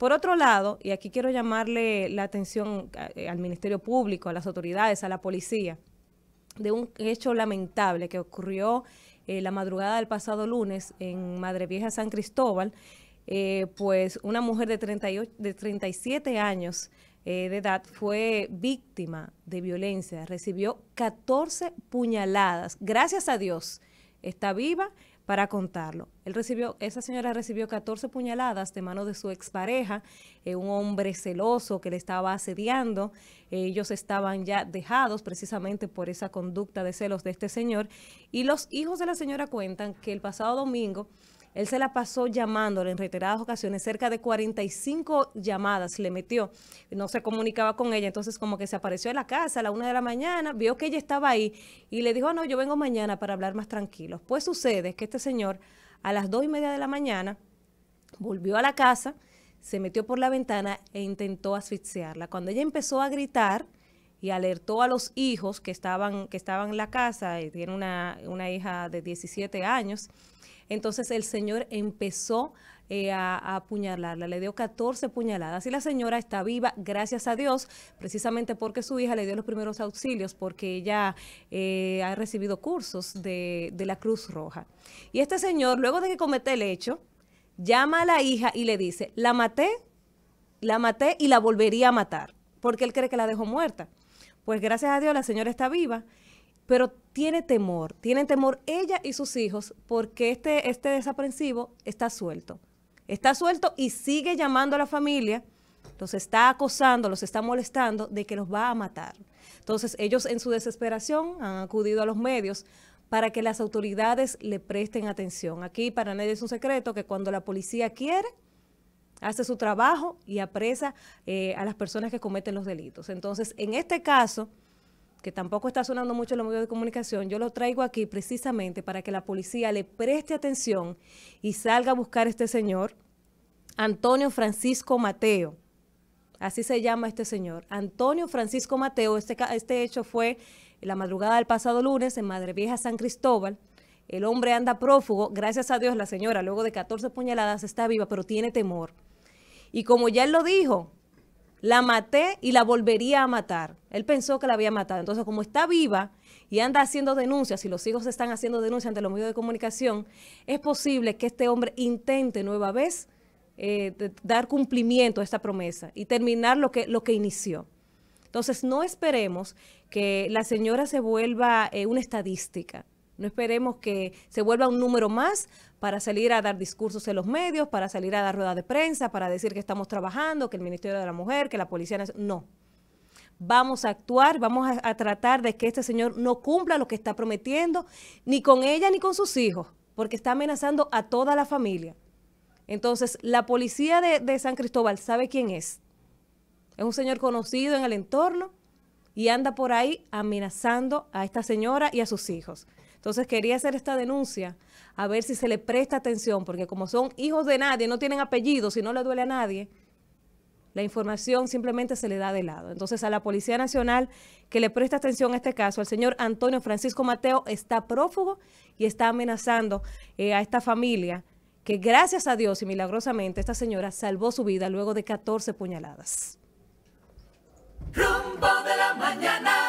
Por otro lado, y aquí quiero llamarle la atención eh, al Ministerio Público, a las autoridades, a la policía, de un hecho lamentable que ocurrió eh, la madrugada del pasado lunes en Madre Vieja San Cristóbal, eh, pues una mujer de, 38, de 37 años de edad fue víctima de violencia, recibió 14 puñaladas. Gracias a Dios, está viva para contarlo. Él recibió, esa señora recibió 14 puñaladas de mano de su expareja, eh, un hombre celoso que le estaba asediando. ellos estaban ya dejados precisamente por esa conducta de celos de este señor. Y los hijos de la señora cuentan que el pasado domingo él se la pasó llamándole en reiteradas ocasiones, cerca de 45 llamadas le metió, no se comunicaba con ella, entonces como que se apareció en la casa a la una de la mañana, vio que ella estaba ahí y le dijo, ah, no, yo vengo mañana para hablar más tranquilo, Pues sucede que este señor a las dos y media de la mañana volvió a la casa, se metió por la ventana e intentó asfixiarla. Cuando ella empezó a gritar, y alertó a los hijos que estaban, que estaban en la casa, y eh, tiene una, hija de 17 años. Entonces el señor empezó eh, a, apuñalarla, le dio 14 puñaladas y la señora está viva, gracias a Dios, precisamente porque su hija le dio los primeros auxilios, porque ella eh, ha recibido cursos de, de la Cruz Roja. Y este señor, luego de que comete el hecho, llama a la hija y le dice, la maté, la maté y la volvería a matar, porque él cree que la dejó muerta. Pues gracias a Dios la señora está viva, pero tiene temor, tiene temor ella y sus hijos porque este, este desaprensivo está suelto. Está suelto y sigue llamando a la familia, los está acosando, los está molestando de que los va a matar. Entonces ellos en su desesperación han acudido a los medios para que las autoridades le presten atención. Aquí para nadie es un secreto que cuando la policía quiere, hace su trabajo y apresa eh, a las personas que cometen los delitos. Entonces, en este caso, que tampoco está sonando mucho en los medios de comunicación, yo lo traigo aquí precisamente para que la policía le preste atención y salga a buscar a este señor, Antonio Francisco Mateo. Así se llama este señor. Antonio Francisco Mateo, este, este hecho fue la madrugada del pasado lunes en Madre Vieja, San Cristóbal. El hombre anda prófugo, gracias a Dios la señora, luego de 14 puñaladas, está viva, pero tiene temor. Y como ya él lo dijo, la maté y la volvería a matar. Él pensó que la había matado. Entonces, como está viva y anda haciendo denuncias, y los hijos están haciendo denuncias ante los medios de comunicación, es posible que este hombre intente nueva vez eh, dar cumplimiento a esta promesa y terminar lo que, lo que inició. Entonces, no esperemos que la señora se vuelva eh, una estadística. No esperemos que se vuelva un número más para salir a dar discursos en los medios, para salir a dar ruedas de prensa, para decir que estamos trabajando, que el Ministerio de la Mujer, que la Policía No. Vamos a actuar, vamos a, tratar de que este señor no cumpla lo que está prometiendo, ni con ella ni con sus hijos, porque está amenazando a toda la familia. Entonces, la policía de, San Cristóbal sabe quién es. Es un señor conocido en el entorno y anda por ahí amenazando a esta señora y a sus hijos. Entonces quería hacer esta denuncia, a ver si se le presta atención, porque como son hijos de nadie, no tienen apellidos si no le duele a nadie, la información simplemente se le da de lado. Entonces a la Policía Nacional que le presta atención a este caso, al señor Antonio Francisco Mateo está prófugo y está amenazando eh, a esta familia que gracias a Dios y milagrosamente esta señora salvó su vida luego de 14 puñaladas. de la mañana.